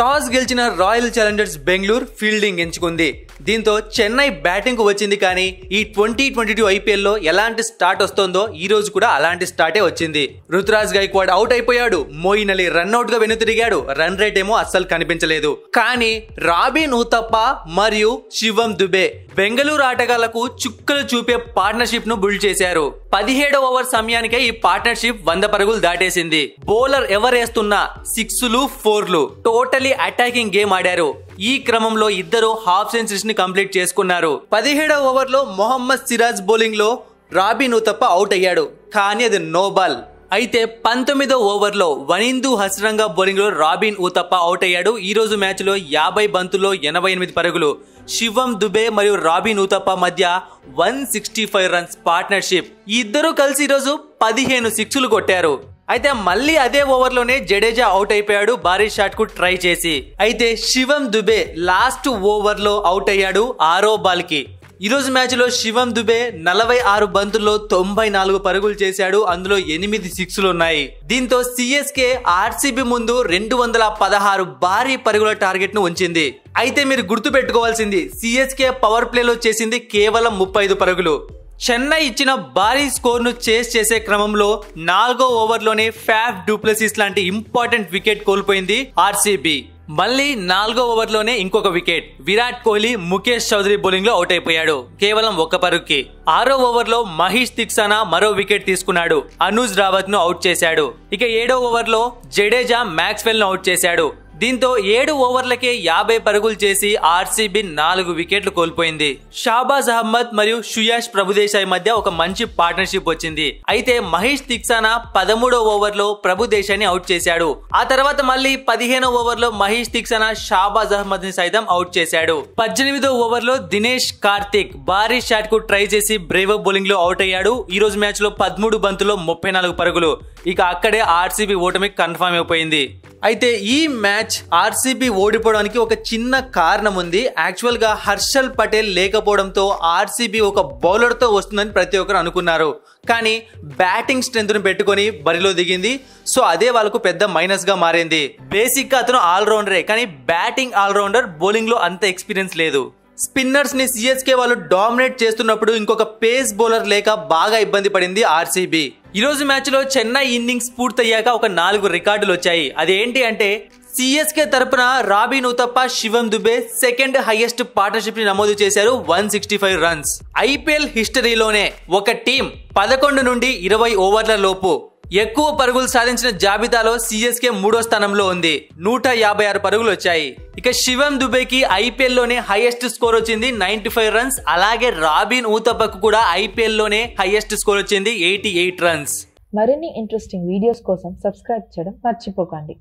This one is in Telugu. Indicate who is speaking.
Speaker 1: టాస్ గెలిచిన రాయల్ ఛాలెంజర్స్ బెంగళూరు ఫీల్డింగ్ ఎంచుకుంది దీంతో చెన్నై బ్యాటింగ్ వచ్చింది కానీ ఈ ట్వంటీ ట్వంటీ టూ ఐపీఎల్ లో ఎలాంటి స్టార్ట్ వస్తుందో ఈ రోజు కూడా అలాంటి స్టార్టే వచ్చింది రుతురాజ్ గైక్వాడ్ అవుట్ అయిపోయాడు మోయిన్ అలీ రన్అట్ గా వెనుతిరిగాడు రన్ రేట్ ఏమో అస్సలు కనిపించలేదు కానీ రాబీ ఉతప్ప మరియు శివం దుబే బెంగళూరు ఆటగాళ్లకు చుక్కలు చూపే పార్ట్నర్షిప్ ను బిల్డ్ చేశారు పదిహేడు ఓవర్ సమయానికే ఈ పార్ట్నర్షిప్ వంద పరుగులు దాటేసింది బౌలర్ ఎవరేస్తున్నా సిక్స్లు ఫోర్లు టోటలీ మళ్లీ అటాకింగ్ గేమ్ ఆడారు ఈ క్రమంలో ఇద్దరు హాఫ్ సెంచరీస్ ని కంప్లీట్ చేసుకున్నారు పదిహేడవ ఓవర్ లో మొహమ్మద్ సిరాజ్ బౌలింగ్ లో రాబిన్ ఉతప్ప అవుట్ అయ్యాడు కానీ అది నో బాల్ అయితే పంతొమ్మిదో ఓవర్లో వనిందు హసరంగా బౌలింగ్లో రాబిన్ ఉతప్ప అవుట్ అయ్యాడు ఈ రోజు మ్యాచ్లో యాభై బంతుల్లో ఎనభై ఎనిమిది పరుగులు శివం దుబే మరియు రాబిన్ ఉతప్ప మధ్య one sixty five runs partnership ఇద్దరూ కలిసి ఈరోజు పదిహేను సిక్స్లు కొట్టారు అయితే మళ్ళీ అదే ఓవర్లోనే జడేజా అవుట్ అయిపోయాడు భారీ షాట్ కు ట్రై చేసి అయితే శివం దుబే లాస్ట్ ఓవర్లో అవుట్ అయ్యాడు ఆరో బాల్ కి ఈరోజు మ్యాచ్లో శివం దుబే నలభై ఆరు బంతుల్లో తొంభై నాలుగు పరుగులు చేశాడు అందులో ఎనిమిది సిక్స్లు ఉన్నాయి దీంతో సిఎస్కే ఆర్సీబీ ముందు రెండు వందల పదహారు భారీ పరుగుల టార్గెట్ ను ఉంచింది అయితే మీరు గుర్తు పెట్టుకోవాల్సింది సిఎస్కే పవర్ ప్లేలో చేసింది కేవలం ముప్పై ఐదు పరుగులు చెన్నై ఇచ్చిన భారీ స్కోర్ను చేస్ చేసే క్రమంలో నాలుగో ఓవర్లోనే ఫ్యాఫ్ డూప్లసిస్ లాంటి ఇంపార్టెంట్ వికెట్ కోల్పోయింది ఆర్సీబీ మళ్ళీ నాలుగో ఓవర్లోనే ఇంకొక వికెట్ విరాట్ కోహ్లీ ముఖేష్ చౌదరి బౌలింగ్ లో అవుట్ అయిపోయాడు కేవలం ఒక్క పరుగుకి ఆరో ఓవర్ లో మహేష్ తిక్సానా మరో వికెట్ తీసుకున్నాడు అనుజ్ రావత్ ను అవుట్ చేశాడు ఇక ఏడో ఓవర్ లో జడేజా మ్యాక్స్వెల్ ను అవుట్ చేశాడు దీంతో ఏడు ఓవర్లకే యాభై పరుగులు చేసి ఆర్సీబీ నాలుగు వికెట్లు కోల్పోయింది షాబాజ్ అహ్మద్ మరియు సుయాష్ ప్రభుదేశాయ్ మధ్య ఒక మంచి పార్ట్నర్షిప్ వచ్చింది అయితే మహేష్ తిక్సానా పదమూడో ఓవర్లో ప్రభుదేశాన్ని అవుట్ చేశాడు ఆ తర్వాత మళ్ళీ పదిహేనో ఓవర్లో మహేష్ తిక్సానా షాబాజ్ అహ్మద్ ని సైతం అవుట్ చేశాడు పద్దెనిమిదో ఓవర్లో దినేష్ కార్తిక్ భారీ షాట్ కు ట్రై చేసి బ్రేవ్ బౌలింగ్ లో అవుట్ అయ్యాడు ఈ రోజు మ్యాచ్ లో పదమూడు బంతులో ముప్పై నాలుగు పరుగులు ఇక అక్కడే ఆర్సీబీ ఓటమి కన్ఫర్మ్ అయిపోయింది అయితే ఈ మ్యాచ్ ఆర్సీబీ ఓడిపోవడానికి ఒక చిన్న కారణం ఉంది యాక్చువల్ గా హర్షల్ పటేల్ లేకపోవడంతో ఆర్సీబీ ఒక బౌలర్ తో వస్తుందని ప్రతి ఒక్కరు అనుకున్నారు కానీ బ్యాటింగ్ స్ట్రెంత్ ను పెట్టుకొని బరిలో దిగింది సో అదే వాళ్ళకు పెద్ద మైనస్ గా మారింది బేసిక్ గా అతను ఆల్రౌండరే కానీ బ్యాటింగ్ ఆల్రౌండర్ బౌలింగ్ లో అంత ఎక్స్పీరియన్స్ లేదు స్పిన్నర్స్ని సిఎస్కే వాళ్ళు డామినేట్ చేస్తున్నప్పుడు ఇంకొక పేస్ బౌలర్ లేక బాగా ఇబ్బంది పడింది ఆర్సీబీ ఈరోజు మ్యాచ్లో చెన్నై ఇన్నింగ్స్ పూర్తయ్యాక ఒక నాలుగు రికార్డులు వచ్చాయి అదేంటి అంటే సిఎస్కే తరపున Robin Uthappa Shivam Dube second highest partnership ని నమోదు చేశారు one sixty five runs IPL హిస్టరీలోనే ఒక టీం పదకొండు నుండి ఇరవై ఓవర్ల లోపు ఎక్కువ పరుగులు సాధించిన జాబితాలో సిఎస్కే మూడో స్థానంలో ఉంది నూట యాభై ఆరు పరుగులు వచ్చాయి ఇక శివం దుబేకి ఐపీఎల్ లోనే హైయెస్ట్ స్కోర్ వచ్చింది నైన్టీ ఫైవ్ రన్స్ అలాగే రాబిన్ ఊతపక్కు కూడా ఐపీఎల్ లోనే హైయెస్ట్ స్కోర్ వచ్చింది ఎయిటీ ఎయిట్ రన్స్ మరిన్ని ఇంట్రెస్టింగ్ వీడియోస్ కోసం సబ్స్క్రైబ్ చేయడం మర్చిపోకండి